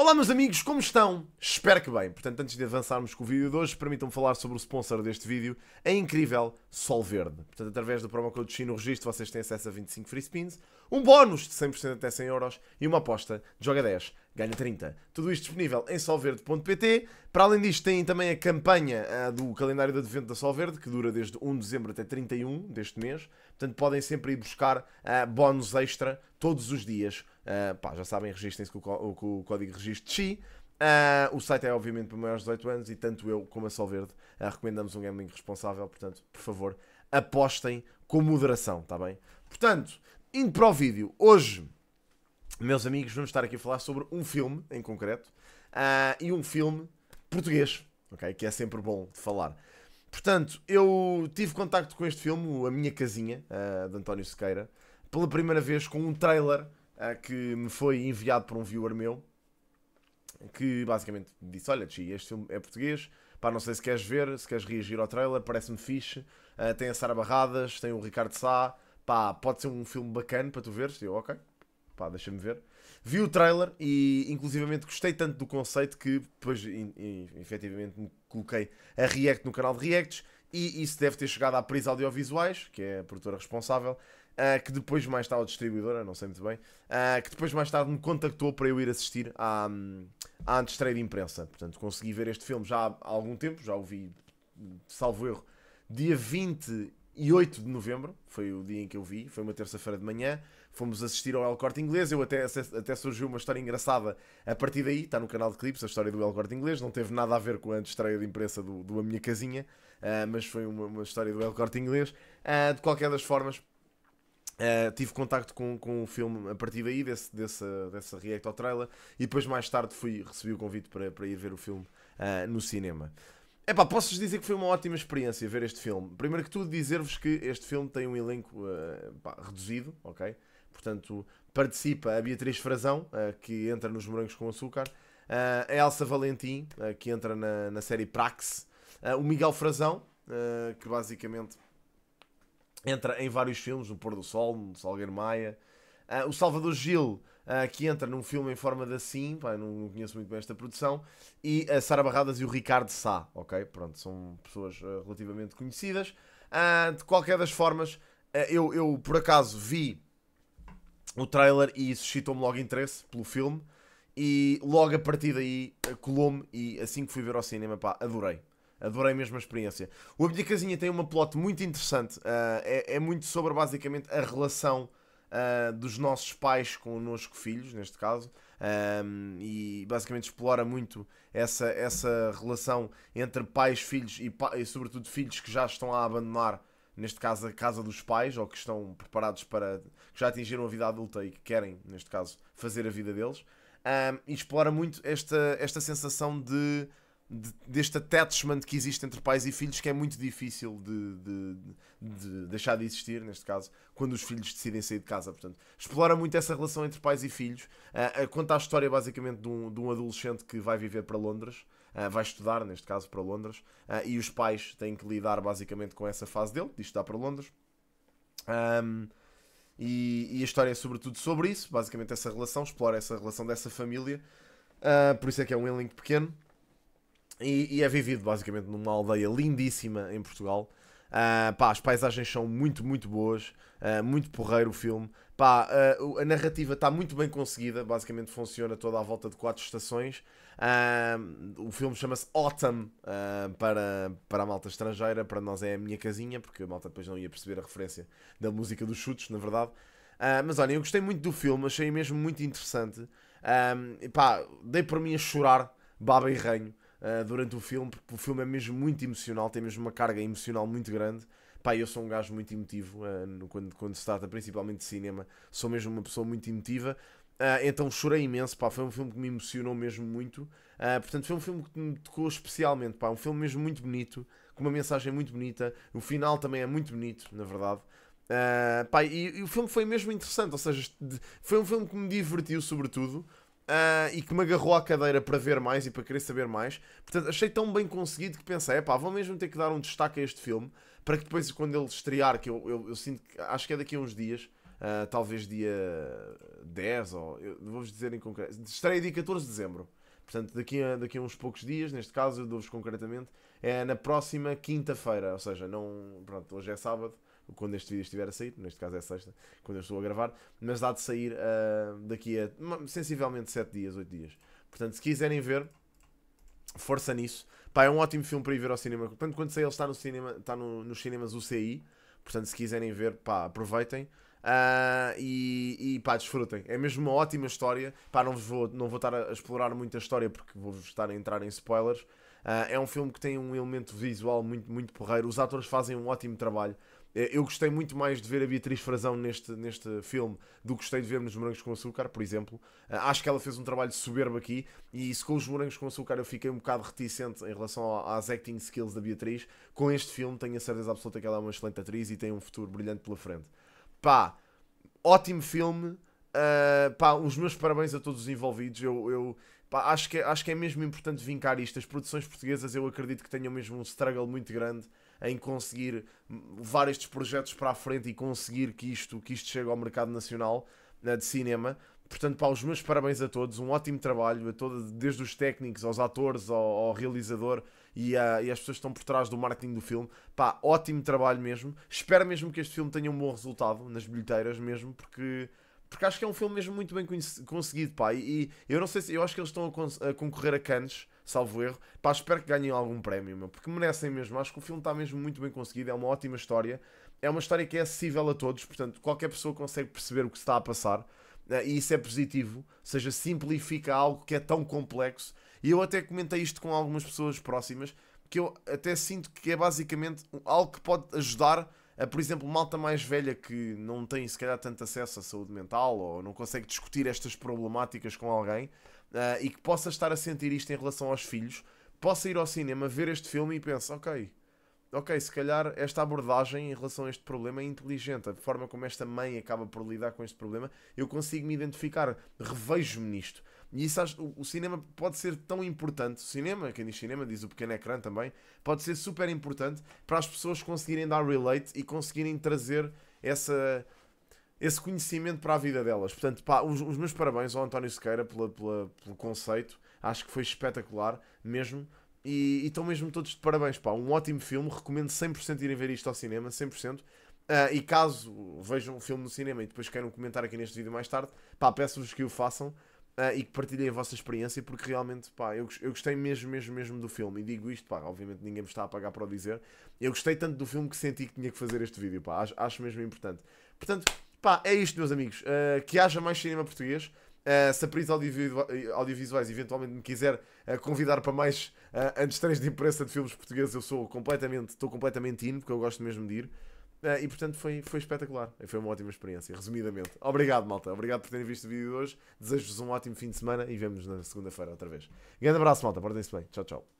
Olá, meus amigos, como estão? Espero que bem. Portanto, antes de avançarmos com o vídeo de hoje, permitam-me falar sobre o sponsor deste vídeo, a incrível Sol Verde. Portanto, através do promo code Chino Registro, vocês têm acesso a 25 free spins, um bónus de 100% até 100€ euros e uma aposta de Joga 10 ganha 30. Tudo isto disponível em solverde.pt. Para além disto, tem também a campanha ah, do calendário de advento da Solverde, que dura desde 1 de dezembro até 31 deste mês. Portanto, podem sempre ir buscar ah, bónus extra todos os dias. Ah, pá, já sabem, registrem-se com, com, o código registro XI. Uh, o site é obviamente para maiores de 18 anos e tanto eu como a Solverde uh, recomendamos um gambling responsável, portanto, por favor, apostem com moderação, está bem? Portanto, indo para o vídeo, hoje meus amigos, vamos estar aqui a falar sobre um filme em concreto uh, e um filme português, ok? Que é sempre bom de falar. Portanto, eu tive contacto com este filme, A Minha Casinha, uh, de António Sequeira, pela primeira vez com um trailer uh, que me foi enviado por um viewer meu, que basicamente disse, olha, Tchi, este filme é português, pá, não sei se queres ver, se queres reagir ao trailer, parece-me fixe, uh, tem a Sara Barradas, tem o Ricardo Sá, pá, pode ser um filme bacana para tu veres, eu, ok, pá, deixa-me ver. Vi o trailer e, inclusivamente, gostei tanto do conceito que depois, efetivamente, me efetivamente, coloquei a React no canal de Reacts e isso deve ter chegado à Prisa Audiovisuais, que é a produtora responsável, uh, que depois mais tarde, a distribuidora, não sei muito bem, uh, que depois mais tarde me contactou para eu ir assistir à, à antestreia de imprensa. Portanto, consegui ver este filme já há algum tempo, já o vi, salvo erro, dia 20 e 8 de novembro, foi o dia em que eu vi, foi uma terça-feira de manhã, fomos assistir ao El Corte Inglês, eu até, até surgiu uma história engraçada a partir daí, está no canal de clipes, a história do El Corte Inglês, não teve nada a ver com a estreia de imprensa do, do A Minha Casinha, uh, mas foi uma, uma, história do El Corte Inglês. Uh, de qualquer das formas, Uh, tive contacto com, com o filme a partir daí, desse, desse, dessa react ao trailer, e depois mais tarde fui, recebi o convite para, para ir ver o filme uh, no cinema. Epá, posso-vos dizer que foi uma ótima experiência ver este filme. Primeiro que tudo, dizer-vos que este filme tem um elenco uh, pá, reduzido, ok? Portanto, participa a Beatriz Frazão, uh, que entra nos Morangos com Açúcar, uh, a Elsa Valentim, que entra na, na série Praxe, o Miguel Frazão, que basicamente entra em vários filmes, O Pôr do Sol, o Salgueiro Maia, o Salvador Gil, uh, que entra num filme em forma de assim, pá, não, não, conheço muito bem esta produção, e a Sara Barradas e o Ricardo Sá, ok? Pronto, são pessoas uh, relativamente conhecidas. Uh, de qualquer das formas, eu, eu por acaso vi o trailer e suscitou-me logo interesse pelo filme, e logo a partir daí colou-me, e assim que fui ver ao cinema, pá, adorei. Adorei mesmo a experiência. O Abdicazinha tem uma plot muito interessante. Uh, é, é, muito sobre, basicamente, a relação uh, dos nossos pais connosco, filhos, neste caso, um, e basicamente explora muito essa, essa relação entre pais, filhos e, pa e, sobretudo, filhos que já estão a abandonar, neste caso, a casa dos pais, ou que estão preparados para. que já atingiram a vida adulta e que querem, neste caso, fazer a vida deles. Um, e explora muito esta, esta sensação de, de, deste attachment que existe entre pais e filhos que é muito difícil de, de, de deixar de existir, neste caso, quando os filhos decidem sair de casa. Portanto, explora muito essa relação entre pais e filhos. Uh, conta a história, basicamente, de um, de um adolescente que vai viver para Londres. Uh, vai estudar, neste caso, para Londres, uh, e os pais têm que lidar basicamente com essa fase dele, de estudar para Londres. Um, e, e, a história é sobretudo sobre isso, basicamente essa relação, explora essa relação dessa família, uh, por isso é que é um elenco pequeno. E, e, é vivido basicamente numa aldeia lindíssima em Portugal, Uh, pá, as paisagens são muito, muito boas. Uh, muito porreiro o filme. Pá, uh, a narrativa está muito bem conseguida. Basicamente funciona toda à volta de quatro estações. o filme chama-se Autumn para, para a malta estrangeira. Para nós é a minha casinha, porque a malta depois não ia perceber a referência da música dos chutes, na verdade. mas olha, eu gostei muito do filme. Achei mesmo muito interessante. Um, pá, dei por mim a chorar, baba e ranho uh, durante o filme, porque o filme é mesmo muito emocional, tem mesmo uma carga emocional muito grande. Pá, eu sou um gajo muito emotivo uh, quando, quando se trata principalmente de cinema, sou mesmo uma pessoa muito emotiva. Uh, então chorei imenso, pá, foi um filme que me emocionou mesmo muito. Uh, portanto, foi um filme que me tocou especialmente, pá, um filme mesmo muito bonito, com uma mensagem muito bonita. O final também é muito bonito, na verdade. Uh, pá, e, e, o filme foi mesmo interessante, ou seja, foi um filme que me divertiu, sobretudo. Uh, e que me agarrou à cadeira para ver mais e para querer saber mais. Portanto, achei tão bem conseguido que pensei, é pá, vou mesmo ter que dar um destaque a este filme para que depois, quando ele estrear, que eu, eu, eu sinto que acho que é daqui a uns dias, uh, talvez dia 10 ou vou-vos dizer em concreto, estreia dia 14 de dezembro. Portanto, daqui a, daqui a uns poucos dias, neste caso, eu dou-vos concretamente, é na próxima quinta-feira, ou seja, não. Pronto, hoje é sábado, quando este vídeo estiver a sair, neste caso é sexta, quando eu estou a gravar, mas há de sair uh, daqui a sensivelmente 7 dias, 8 dias. Portanto, se quiserem ver, força nisso. Pá, é um ótimo filme para ir ver ao cinema. Portanto, quando sair, ele está, no cinema, está no, nos cinemas UCI. Portanto, se quiserem ver, pá, aproveitem. Uh, e, e pá, desfrutem. É mesmo uma ótima história. Pá, não, vou, não vou estar a explorar muito a história porque vou estar a entrar em spoilers. Uh, é um filme que tem um elemento visual muito, muito porreiro. Os atores fazem um ótimo trabalho. Eh, eu gostei muito mais de ver a Beatriz Frazão neste, neste filme do que gostei de ver nos Morangos com Açúcar, por exemplo. Eh, acho que ela fez um trabalho soberbo aqui e isso com os Morangos com Açúcar eu fiquei um bocado reticente em relação às acting skills da Beatriz. Com este filme tenho a certeza absoluta que ela é uma excelente atriz e tem um futuro brilhante pela frente. Pá, ótimo filme. Uh, pá, os meus parabéns a todos os envolvidos. Eu, eu pá, acho, que, é, acho que é mesmo importante vincar isto. As produções portuguesas eu acredito que tenham mesmo um struggle muito grande em conseguir levar estes projetos para a frente e conseguir que isto, que isto chegue ao mercado nacional né, de cinema. Portanto, pá, os meus parabéns a todos, um ótimo trabalho, a todo, desde os técnicos, aos atores, ao, ao realizador e, a, e as pessoas que estão por trás do marketing do filme. Pá, ótimo trabalho mesmo. Espero mesmo que este filme tenha um bom resultado nas bilheteiras mesmo, porque porque acho que é um filme mesmo muito bem conseguido, pá. E, e, eu não sei se. Eu acho que eles estão a, a concorrer a Cannes, salvo erro. Pá, espero que ganhem algum prémio, meu. Porque merecem mesmo. Acho que o filme está mesmo muito bem conseguido. É uma ótima história. É uma história que é acessível a todos. Portanto, qualquer pessoa consegue perceber o que se está a passar. Eh, e isso é positivo. Ou seja, simplifica algo que é tão complexo. E eu até comentei isto com algumas pessoas próximas. Que eu até sinto que é basicamente algo que pode ajudar por exemplo, malta mais velha que não tem se calhar tanto acesso à saúde mental ou não consegue discutir estas problemáticas com alguém uh, e que possa estar a sentir isto em relação aos filhos, possa ir ao cinema ver este filme e pensa, ok, ok, se calhar esta abordagem em relação a este problema é inteligente, a forma como esta mãe acaba por lidar com este problema, eu consigo me identificar, revejo-me nisto. E isso o, cinema pode ser tão importante. O cinema, quem diz cinema diz o pequeno ecrã também, pode ser super importante para as pessoas conseguirem dar relate e conseguirem trazer essa, esse conhecimento para a vida delas. Portanto, pá, os, os meus parabéns ao António Sequeira pela, pela, pelo conceito. Acho que foi espetacular mesmo. E estão mesmo todos de parabéns, pá. Um ótimo filme. Recomendo 100% irem ver isto ao cinema, 100%. Uh, ah, e caso vejam o filme no cinema e depois queiram comentar aqui neste vídeo mais tarde, pá, peço-vos que o façam, uh, e que partilhem a vossa experiência, porque realmente, pá, eu, eu gostei mesmo, mesmo, mesmo do filme. E digo isto, pá, obviamente ninguém me está a pagar para o dizer. Eu gostei tanto do filme que senti que tinha que fazer este vídeo, pá, acho, acho mesmo importante. Portanto, pá, é isto, meus amigos. Uh, que haja mais cinema português. Uh, se a Perito Audiovisuais eventualmente me quiser uh, convidar para mais uh, antes de imprensa de filmes portugueses, eu sou completamente, estou completamente indo porque eu gosto mesmo de ir. Eh, e portanto foi, foi espetacular. Foi uma ótima experiência, resumidamente. Obrigado, malta. Obrigado por terem visto o vídeo de hoje. Desejo-vos um ótimo fim de semana e vemos-nos na segunda-feira outra vez. Grande abraço, malta. Portem-se bem. Tchau, tchau.